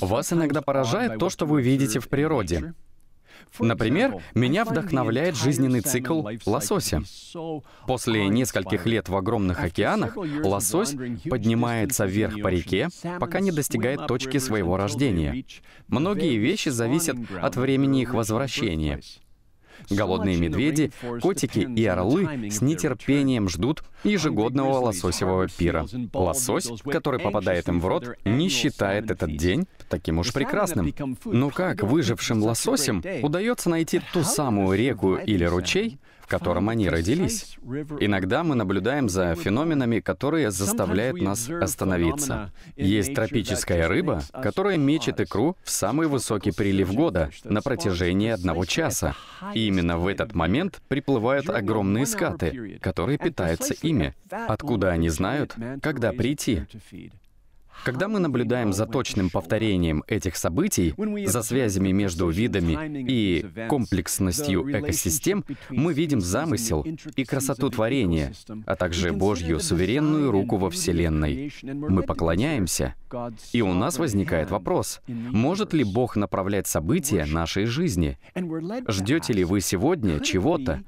Вас иногда поражает то, что вы видите в природе. Например, меня вдохновляет жизненный цикл лосося. После нескольких лет в огромных океанах лосось поднимается вверх по реке, пока не достигает точки своего рождения. Многие вещи зависят от времени их возвращения. Голодные медведи, котики и орлы с нетерпением ждут ежегодного лососевого пира. Лосось, который попадает им в рот, не считает этот день таким уж прекрасным. Но как выжившим лососем удается найти ту самую реку или ручей, котором они родились. Иногда мы наблюдаем за феноменами, которые заставляют нас остановиться. Есть тропическая рыба, которая мечет икру в самый высокий прилив года на протяжении одного часа. И именно в этот момент приплывают огромные скаты, которые питаются ими. Откуда они знают, когда прийти? Когда мы наблюдаем за точным повторением этих событий, за связями между видами и комплексностью экосистем, мы видим замысел и красоту творения, а также Божью суверенную руку во Вселенной. Мы поклоняемся, и у нас возникает вопрос, может ли Бог направлять события нашей жизни? Ждете ли вы сегодня чего-то,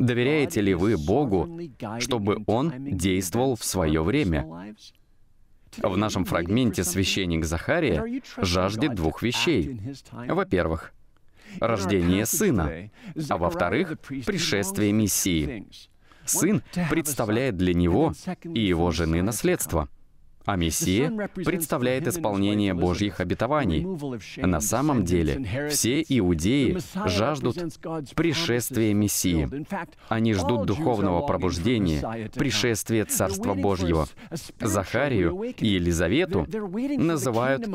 Доверяете ли вы Богу, чтобы Он действовал в свое время? В нашем фрагменте священник Захария жаждет двух вещей. Во-первых, рождение сына, а во-вторых, пришествие Мессии. Сын представляет для него и его жены наследство — а Мессия представляет исполнение Божьих обетований. На самом деле, все иудеи жаждут пришествия Мессии. Они ждут духовного пробуждения, пришествия Царства Божьего. Захарию и Елизавету называют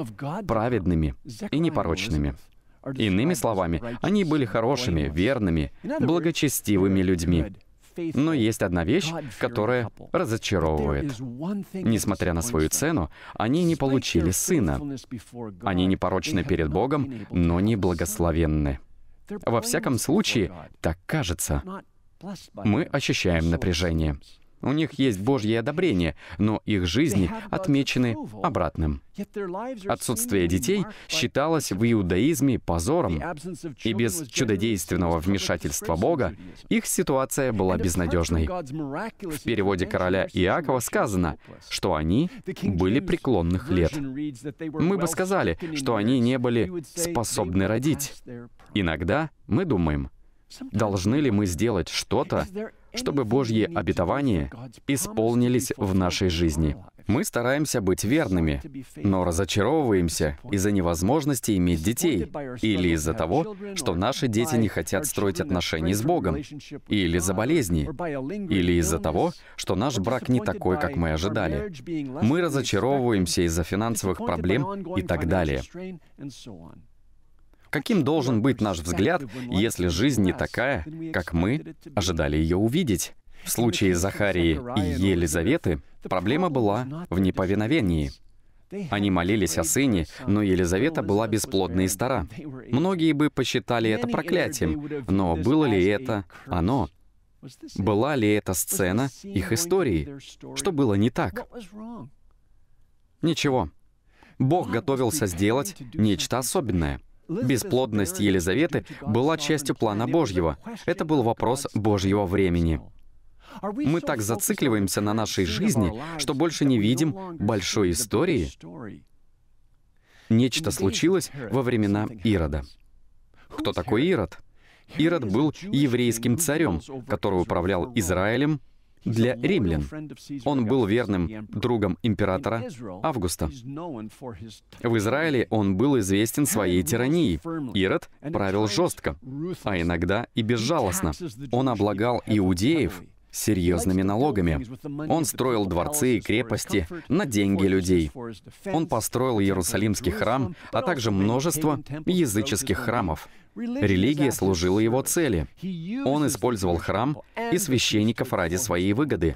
праведными и непорочными. Иными словами, они были хорошими, верными, благочестивыми людьми. Но есть одна вещь, которая разочаровывает. Несмотря на свою цену, они не получили сына. Они непорочны перед Богом, но не благословенны. Во всяком случае, так кажется. Мы ощущаем напряжение. У них есть Божье одобрение, но их жизни отмечены обратным. Отсутствие детей считалось в иудаизме позором, и без чудодейственного вмешательства Бога их ситуация была безнадежной. В переводе короля Иакова сказано, что они были преклонных лет. Мы бы сказали, что они не были способны родить. Иногда мы думаем, должны ли мы сделать что-то, чтобы Божьи обетования исполнились в нашей жизни. Мы стараемся быть верными, но разочаровываемся из-за невозможности иметь детей, или из-за того, что наши дети не хотят строить отношения с Богом, или из-за болезней, или из-за того, что наш брак не такой, как мы ожидали. Мы разочаровываемся из-за финансовых проблем и так далее. Каким должен быть наш взгляд, если жизнь не такая, как мы ожидали ее увидеть? В случае Захарии и Елизаветы проблема была в неповиновении. Они молились о сыне, но Елизавета была бесплодна и стара. Многие бы посчитали это проклятием, но было ли это оно? Была ли эта сцена их истории? Что было не так? Ничего. Бог готовился сделать нечто особенное — Бесплодность Елизаветы была частью плана Божьего. Это был вопрос Божьего времени. Мы так зацикливаемся на нашей жизни, что больше не видим большой истории. Нечто случилось во времена Ирода. Кто такой Ирод? Ирод был еврейским царем, который управлял Израилем для римлян. Он был верным другом императора Августа. В Израиле он был известен своей тиранией. Ирод правил жестко, а иногда и безжалостно. Он облагал иудеев серьезными налогами. Он строил дворцы и крепости на деньги людей. Он построил Иерусалимский храм, а также множество языческих храмов. Религия служила его цели. Он использовал храм и священников ради своей выгоды.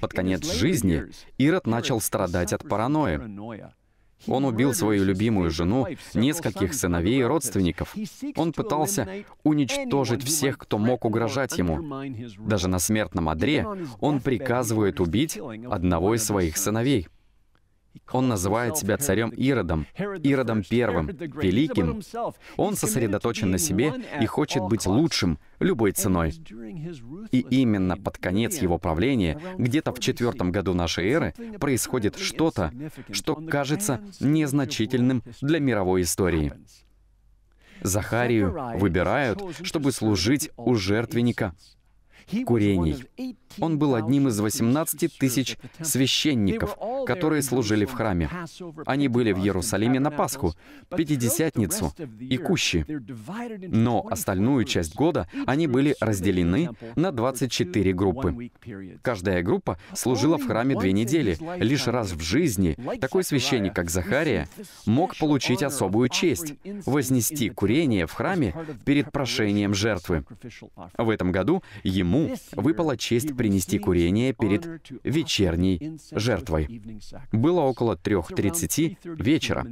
Под конец жизни Ирод начал страдать от паранойи. Он убил свою любимую жену, нескольких сыновей и родственников. Он пытался уничтожить всех, кто мог угрожать ему. Даже на смертном одре он приказывает убить одного из своих сыновей. Он называет себя царем Иродом, Иродом Первым, Великим. Он сосредоточен на себе и хочет быть лучшим любой ценой. И именно под конец его правления, где-то в четвертом году нашей эры, происходит что-то, что кажется незначительным для мировой истории. Захарию выбирают, чтобы служить у жертвенника курений. Он был одним из 18 тысяч священников, которые служили в храме. Они были в Иерусалиме на Пасху, Пятидесятницу и Кущи. Но остальную часть года они были разделены на 24 группы. Каждая группа служила в храме две недели. Лишь раз в жизни такой священник, как Захария, мог получить особую честь — вознести курение в храме перед прошением жертвы. В этом году ему ему выпала честь принести курение перед вечерней жертвой. Было около 3.30 вечера.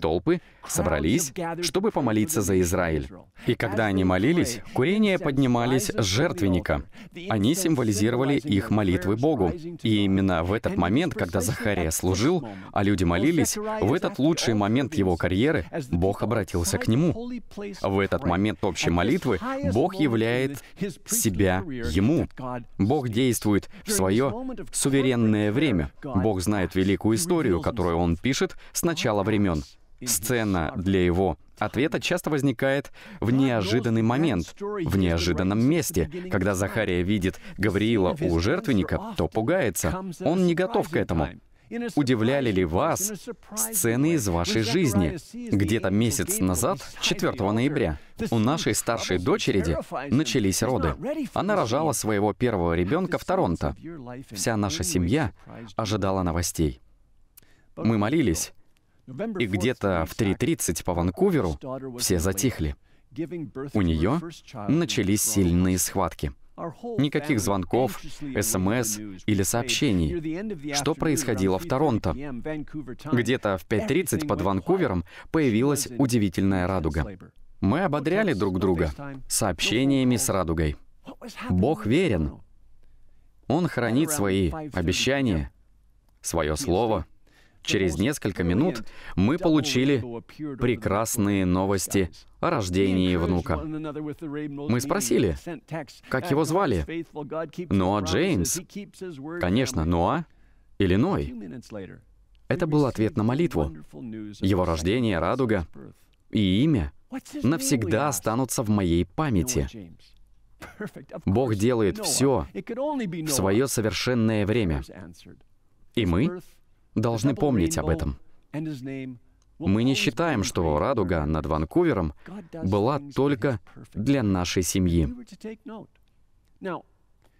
Толпы собрались, чтобы помолиться за Израиль. И когда они молились, курения поднимались с жертвенника. Они символизировали их молитвы Богу. И именно в этот момент, когда Захария служил, а люди молились, в этот лучший момент его карьеры Бог обратился к нему. В этот момент общей молитвы Бог являет себя Ему Бог действует в свое суверенное время. Бог знает великую историю, которую Он пишет с начала времен. Сцена для его ответа часто возникает в неожиданный момент, в неожиданном месте. Когда Захария видит Гавриила у жертвенника, то пугается. Он не готов к этому. Удивляли ли вас сцены из вашей жизни? Где-то месяц назад, 4 ноября, у нашей старшей дочери начались роды. Она рожала своего первого ребенка в Торонто. Вся наша семья ожидала новостей. Мы молились, и где-то в 3.30 по Ванкуверу все затихли. У нее начались сильные схватки. Никаких звонков, СМС эм или сообщений. Что происходило в Торонто? Где-то в 5.30 под Ванкувером появилась удивительная радуга. Мы ободряли друг друга сообщениями с радугой. Бог верен. Он хранит свои обещания, свое слово. Через несколько минут мы получили прекрасные новости о рождении внука. Мы спросили, как его звали? Ноа Джеймс. Конечно, Ноа или Ной. Это был ответ на молитву. Его рождение — радуга и имя навсегда останутся в моей памяти. Бог делает все в свое совершенное время. И мы должны помнить об этом. Мы не считаем, что радуга над Ванкувером была только для нашей семьи.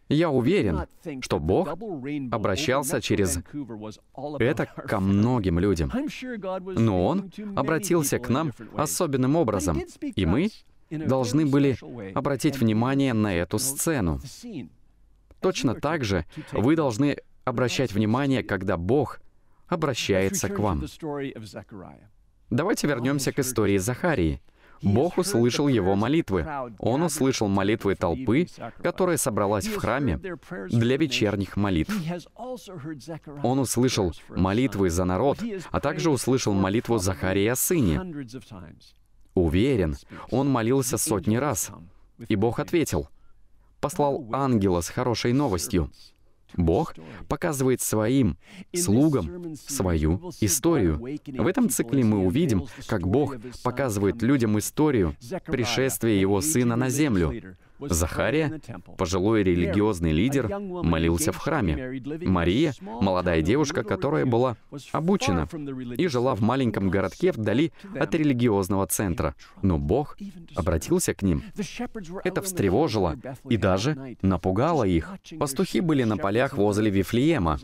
Я уверен, что Бог обращался через это ко многим людям. Но Он обратился к нам особенным образом, и мы должны были обратить внимание на эту сцену. Точно так же вы должны обращать внимание, когда Бог обращается к вам. Давайте вернемся к истории Захарии — Бог услышал его молитвы. Он услышал молитвы толпы, которая собралась в храме для вечерних молитв. Он услышал молитвы за народ, а также услышал молитву Захария о сыне. Уверен, он молился сотни раз. И Бог ответил, послал ангела с хорошей новостью. Бог показывает своим слугам свою историю. В этом цикле мы увидим, как Бог показывает людям историю пришествия Его Сына на землю. Захария, пожилой религиозный лидер, молился в храме. Мария, молодая девушка, которая была обучена и жила в маленьком городке вдали от религиозного центра. Но Бог обратился к ним. Это встревожило и даже напугало их. Пастухи были на полях возле Вифлеема.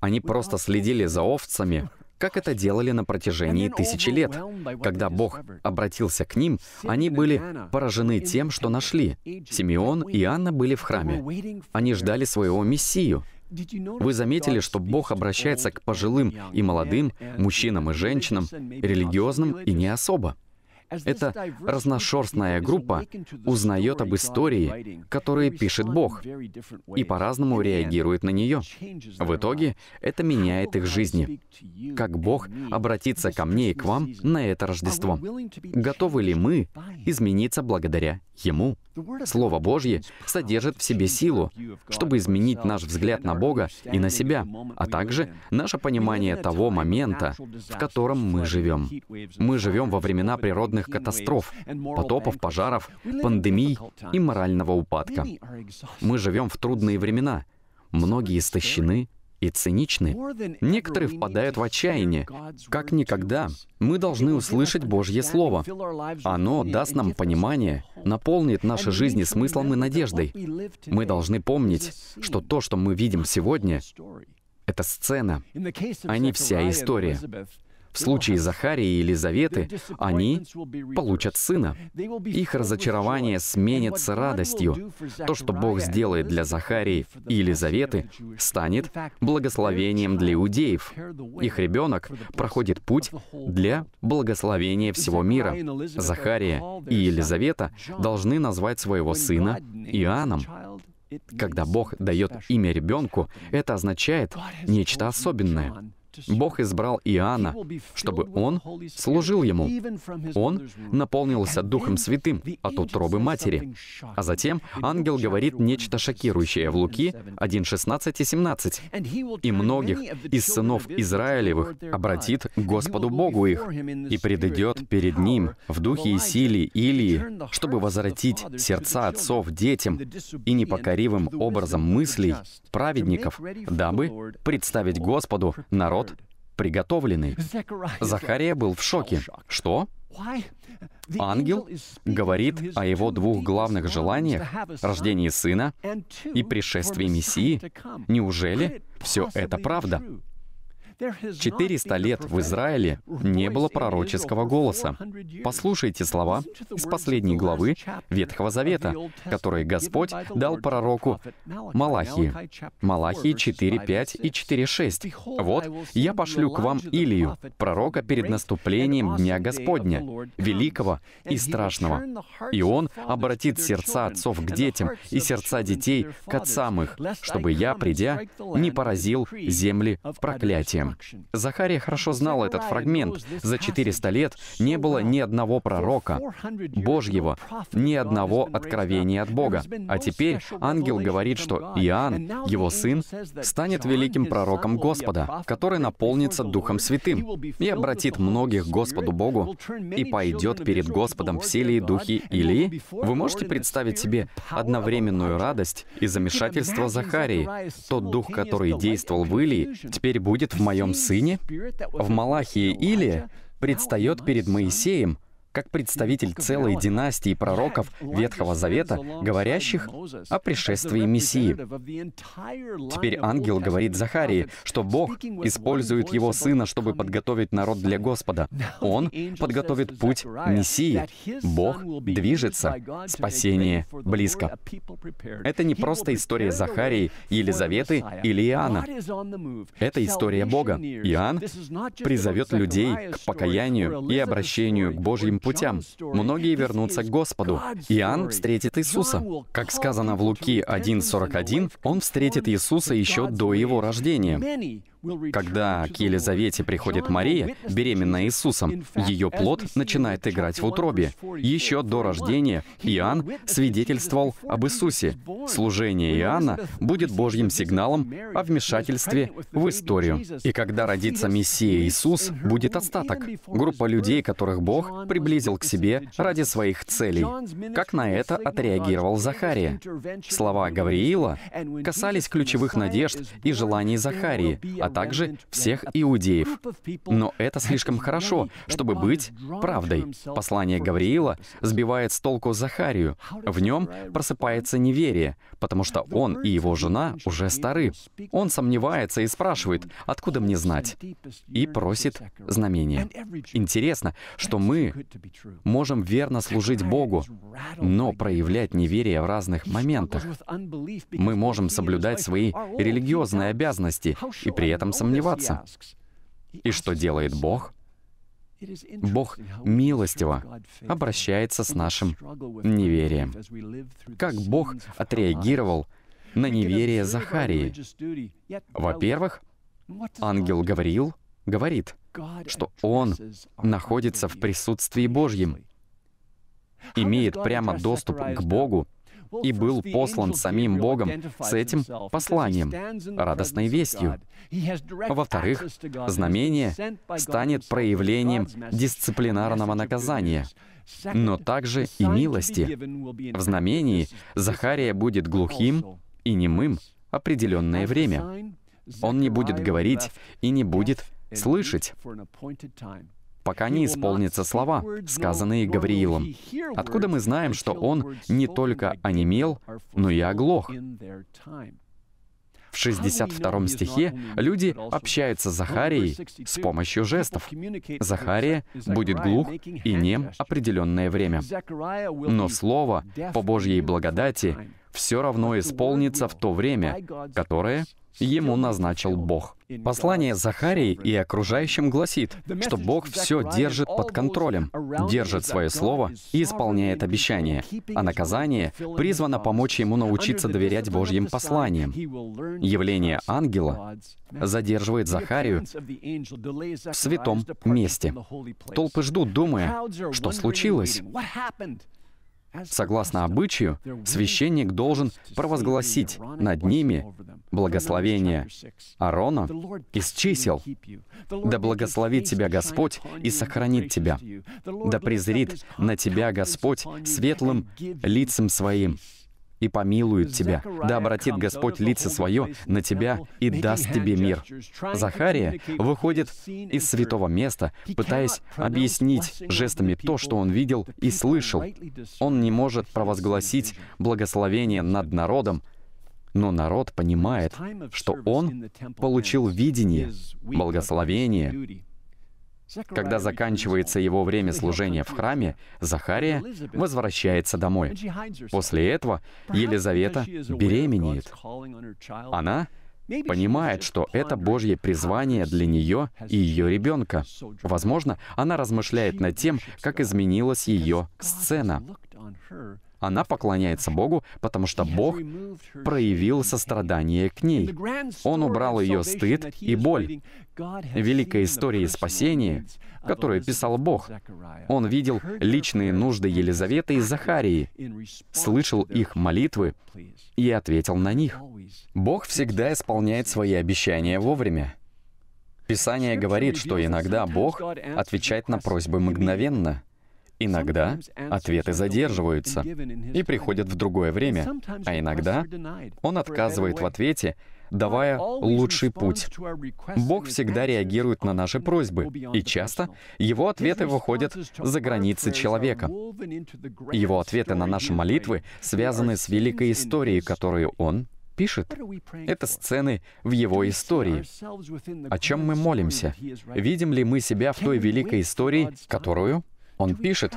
Они просто следили за овцами, как это делали на протяжении тысячи лет. Когда Бог обратился к ним, они были поражены тем, что нашли. Симеон и Анна были в храме. Они ждали своего Мессию. Вы заметили, что Бог обращается к пожилым и молодым, мужчинам и женщинам, религиозным и не особо. Эта разношерстная группа узнает об истории, которые пишет Бог, и по-разному реагирует на нее. В итоге это меняет их жизни. Как Бог обратится ко мне и к вам на это Рождество? Готовы ли мы измениться благодаря Ему? Слово Божье содержит в себе силу, чтобы изменить наш взгляд на Бога и на себя, а также наше понимание того момента, в котором мы живем. Мы живем во времена природных природных катастроф, потопов, пожаров, пандемий и морального упадка. Мы живем в трудные времена. Многие истощены, и циничны. Некоторые впадают в отчаяние. Как никогда, мы должны услышать Божье Слово. Оно даст нам понимание, наполнит наши жизни смыслом и надеждой. Мы должны помнить, что то, что мы видим сегодня, это сцена, а не вся история. В случае Захарии и Елизаветы они получат сына. Их разочарование сменится радостью. То, что Бог сделает для Захарии и Елизаветы, станет благословением для иудеев. Их ребенок проходит путь для благословения всего мира. Захария и Елизавета должны назвать своего сына Иоанном. Когда Бог дает имя ребенку, это означает нечто особенное. Бог избрал Иоанна, чтобы он служил ему. Он наполнился Духом Святым от утробы матери. А затем ангел говорит нечто шокирующее в Луки 1.16 и 17. «И многих из сынов Израилевых обратит к Господу Богу их, и предыдет перед Ним в духе и силе Илии, чтобы возвратить сердца отцов детям и непокоривым образом мыслей праведников, дабы представить Господу народ приготовленный. Захария был в шоке. Что? Ангел говорит о его двух главных желаниях — рождении сына и пришествии Мессии. Неужели все это правда? 400 лет в Израиле не было пророческого голоса. Послушайте слова из последней главы Ветхого Завета, которые Господь дал пророку Малахии. Малахии 4.5 и 4.6. «Вот, я пошлю к вам Илию, пророка перед наступлением Дня Господня, великого и страшного. И он обратит сердца отцов к детям и сердца детей к отцам их, чтобы я, придя, не поразил земли проклятием» движением. Захария хорошо знал этот фрагмент. За 400 лет не было ни одного пророка Божьего, ни одного откровения от Бога. А теперь ангел говорит, что Иоанн, его сын, станет великим пророком Господа, который наполнится Духом Святым и обратит многих Господу Богу и пойдет перед Господом в силе и духе Илии. Вы можете представить себе одновременную радость и замешательство Захарии? Тот дух, который действовал в Илии, теперь будет в моей моем сыне, в Малахии или предстает перед Моисеем как представитель целой династии пророков Ветхого Завета, говорящих о пришествии Мессии. Теперь ангел говорит Захарии, что Бог использует его сына, чтобы подготовить народ для Господа. Он подготовит путь Мессии. Бог движется. Спасение близко. Это не просто история Захарии, Елизаветы или Иоанна. Это история Бога. Иоанн призовет людей к покаянию и обращению к Божьим путям. Многие вернутся к Господу. Иоанн встретит Иисуса. Как сказано в Луки 1.41, он встретит Иисуса еще до его рождения. Когда к Елизавете приходит Мария, беременная Иисусом, ее плод начинает играть в утробе. Еще до рождения Иоанн свидетельствовал об Иисусе. Служение Иоанна будет Божьим сигналом о вмешательстве в историю. И когда родится Мессия Иисус, будет остаток. Группа людей, которых Бог приблизил к себе ради своих целей. Как на это отреагировал Захария? Слова Гавриила касались ключевых надежд и желаний Захарии, а также всех иудеев. Но это слишком хорошо, чтобы быть правдой. Послание Гавриила сбивает с толку Захарию. В нем просыпается неверие, потому что он и его жена уже стары. Он сомневается и спрашивает, откуда мне знать? И просит знамения. Интересно, что мы можем верно служить Богу, но проявлять неверие в разных моментах. Мы можем соблюдать свои религиозные обязанности и при этом этом сомневаться. И что делает Бог? Бог милостиво обращается с нашим неверием. Как Бог отреагировал на неверие Захарии? Во-первых, ангел говорил, говорит, что он находится в присутствии Божьем, имеет прямо доступ к Богу и был послан самим Богом с этим посланием, радостной вестью. Во-вторых, знамение станет проявлением дисциплинарного наказания, но также и милости. В знамении Захария будет глухим и немым определенное время. Он не будет говорить и не будет слышать пока не исполнятся слова, сказанные Гавриилом. Откуда мы знаем, что он не только онемел, но и оглох? В 62 стихе люди общаются с Захарией с помощью жестов. Захария будет глух и нем определенное время. Но слово по Божьей благодати все равно исполнится в то время, которое ему назначил Бог. Послание Захарии и окружающим гласит, что Бог все держит под контролем, держит свое слово и исполняет обещания, а наказание призвано помочь ему научиться доверять Божьим посланиям. Явление ангела задерживает Захарию в святом месте. Толпы ждут, думая, что случилось. Согласно обычаю, священник должен провозгласить над ними благословение Арона из чисел. Да благословит тебя Господь и сохранит тебя. Да презрит на тебя Господь светлым лицем своим и помилует тебя, да обратит Господь лица свое на тебя и даст тебе мир». Захария выходит из святого места, пытаясь объяснить жестами то, что он видел и слышал. Он не может провозгласить благословение над народом, но народ понимает, что он получил видение, благословение, когда заканчивается его время служения в храме, Захария возвращается домой. После этого Елизавета беременеет. Она понимает, что это Божье призвание для нее и ее ребенка. Возможно, она размышляет над тем, как изменилась ее сцена. Она поклоняется Богу, потому что Бог проявил сострадание к ней. Он убрал ее стыд и боль. Великой истории спасения, которую писал Бог, он видел личные нужды Елизаветы и Захарии, слышал их молитвы и ответил на них. Бог всегда исполняет свои обещания вовремя. Писание говорит, что иногда Бог отвечает на просьбы мгновенно — Иногда ответы задерживаются и приходят в другое время, а иногда он отказывает в ответе, давая лучший путь. Бог всегда реагирует на наши просьбы, и часто его ответы выходят за границы человека. Его ответы на наши молитвы связаны с великой историей, которую он пишет. Это сцены в его истории. О чем мы молимся? Видим ли мы себя в той великой истории, которую он пишет,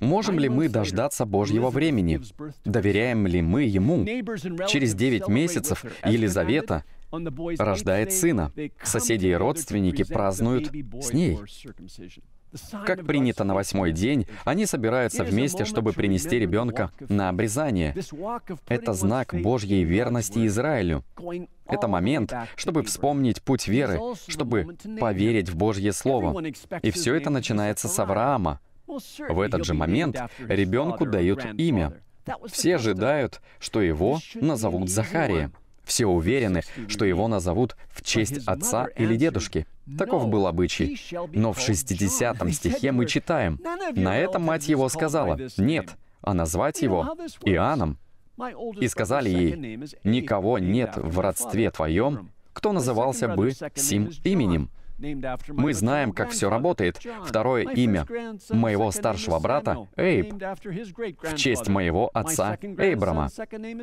Можем ли мы дождаться Божьего времени? Доверяем ли мы Ему? Через 9 месяцев Елизавета рождает сына. Соседи и родственники празднуют с ней. Как принято на восьмой день, они собираются вместе, чтобы принести ребенка на обрезание. Это знак Божьей верности Израилю. Это момент, чтобы вспомнить путь веры, чтобы поверить в Божье Слово. И все это начинается с Авраама. В этот же момент ребенку дают имя. Все ожидают, что его назовут Захария. Все уверены, что его назовут в честь отца или дедушки. Таков был обычай. Но в 60 стихе мы читаем, «На это мать его сказала, нет, а назвать его Иоанном». И сказали ей, «Никого нет в родстве твоем, кто назывался бы сим именем». Мы знаем, как все работает. Второе имя моего старшего брата — Эйб, в честь моего отца Эйбрама.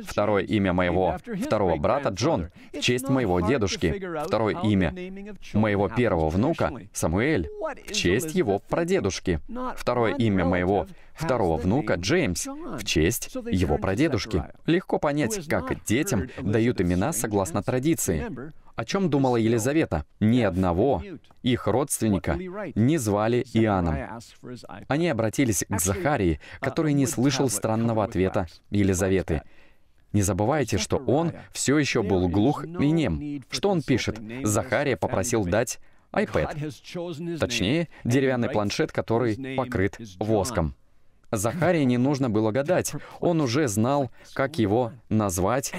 Второе имя моего второго брата — Джон, в честь моего дедушки. Второе имя моего первого внука — Самуэль, в честь его прадедушки. Второе имя моего второго внука — Джеймс, в честь его прадедушки. Легко понять, как детям дают имена согласно традиции. О чем думала Елизавета? Ни одного их родственника не звали Иоанном. Они обратились к Захарии, uh, который не слышал странного ответа Елизаветы. Не забывайте, что он все еще был глух и нем. Что он пишет? Захария попросил дать iPad. Точнее, деревянный планшет, который покрыт воском. Захарии не нужно было гадать. Он уже знал, как его назвать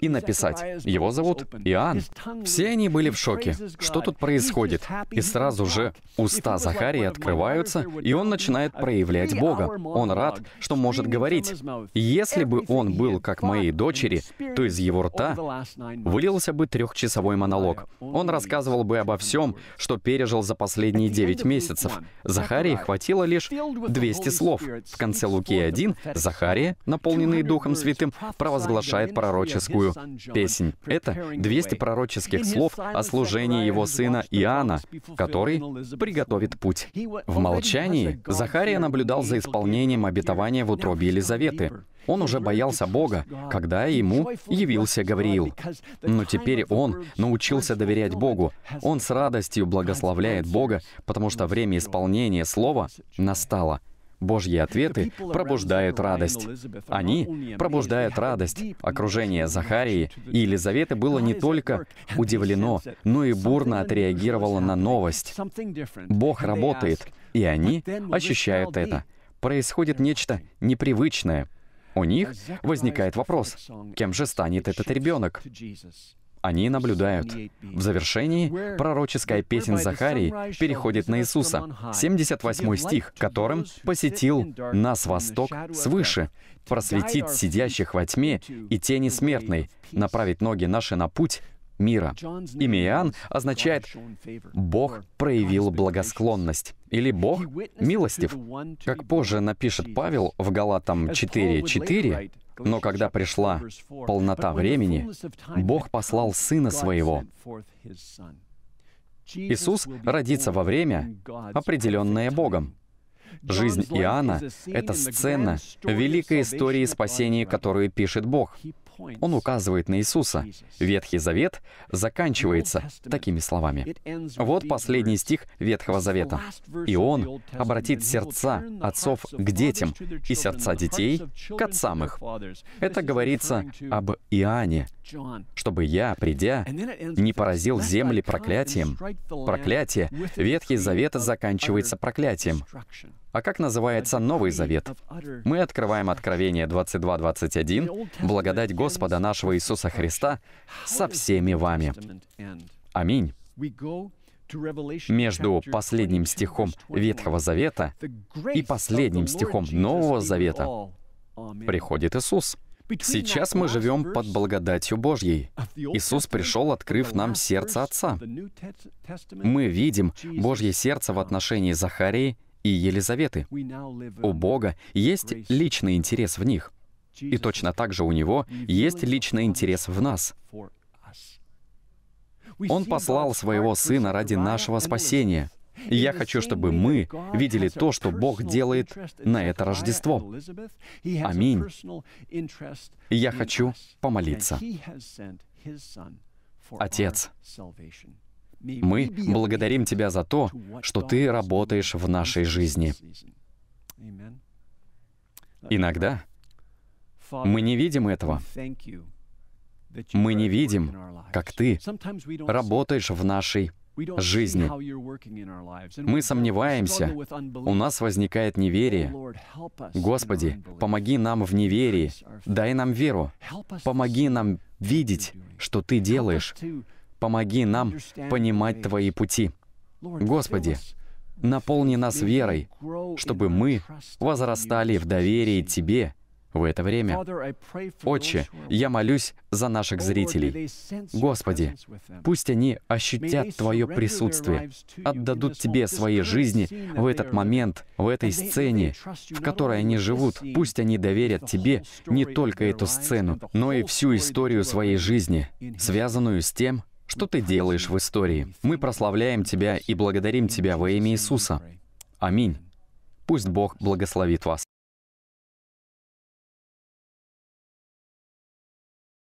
и написать. Его зовут Иоанн. Все они были в шоке. Что тут происходит? И сразу же уста Захарии открываются, и он начинает проявлять Бога. Он рад, что может говорить. Если бы он был как моей дочери, то из его рта вылился бы трехчасовой монолог. Он рассказывал бы обо всем, что пережил за последние девять месяцев. Захарии хватило лишь 200 слов. В конце Луки 1 Захария, наполненный Духом Святым, провозглашает пророческую песнь. Это 200 пророческих слов о служении его сына Иоанна, который приготовит путь. В молчании Захария наблюдал за исполнением обетования в утробе Елизаветы. Он уже боялся Бога, когда ему явился Гавриил. Но теперь он научился доверять Богу. Он с радостью благословляет Бога, потому что время исполнения слова настало — Божьи ответы пробуждают радость. Они пробуждают радость. Окружение Захарии и Елизаветы было не только удивлено, но и бурно отреагировало на новость. Бог работает, и они ощущают это. Происходит нечто непривычное. У них возникает вопрос, кем же станет этот ребенок? они наблюдают. В завершении пророческая песнь Захарии переходит на Иисуса, 78 стих, которым «посетил нас восток свыше, просветит сидящих во тьме и тени смертной, направить ноги наши на путь мира. Имя Иоанн означает «Бог проявил благосклонность» или «Бог милостив». Как позже напишет Павел в Галатам 4.4, но когда пришла полнота времени, Бог послал Сына Своего. Иисус родится во время, определенное Богом. Жизнь Иоанна — это сцена великой истории спасения, которую пишет Бог. Он указывает на Иисуса. Ветхий Завет заканчивается такими словами. Вот последний стих Ветхого Завета. «И Он обратит сердца отцов к детям и сердца детей к отцам их». Это говорится об Иоанне, чтобы я, придя, не поразил земли проклятием. Проклятие. Ветхий Завет заканчивается проклятием. А как называется Новый Завет? Мы открываем Откровение 22.21, благодать Господа нашего Иисуса Христа со всеми вами. Аминь. Между последним стихом Ветхого Завета и последним стихом Нового Завета приходит Иисус. Сейчас мы живем под благодатью Божьей. Иисус пришел, открыв нам сердце Отца. Мы видим Божье сердце в отношении Захарии и Елизаветы. У Бога есть личный интерес в них. И точно так же у Него есть личный интерес в нас. Он послал своего Сына ради нашего спасения. И я хочу, чтобы мы видели то, что Бог делает на это Рождество. Аминь. И я хочу помолиться. Отец, мы благодарим Тебя за то, что Ты работаешь в нашей жизни. Иногда мы не видим этого. Мы не видим, как Ты работаешь в нашей жизни. Мы сомневаемся, у нас возникает неверие. Oh, Господи, помоги нам в неверии, дай нам веру, помоги нам видеть, что Ты делаешь, помоги нам понимать Твои пути. Господи, наполни нас верой, чтобы мы возрастали в доверии Тебе в это время. Отче, я молюсь за наших зрителей. Господи, пусть они ощутят Твое присутствие, отдадут Тебе свои жизни в этот момент, в этой сцене, в которой они живут. Пусть они доверят Тебе не только эту сцену, но и всю историю своей жизни, связанную с тем, что ты делаешь в истории. Мы прославляем Тебя и благодарим Тебя во имя Иисуса. Аминь. Пусть Бог благословит вас.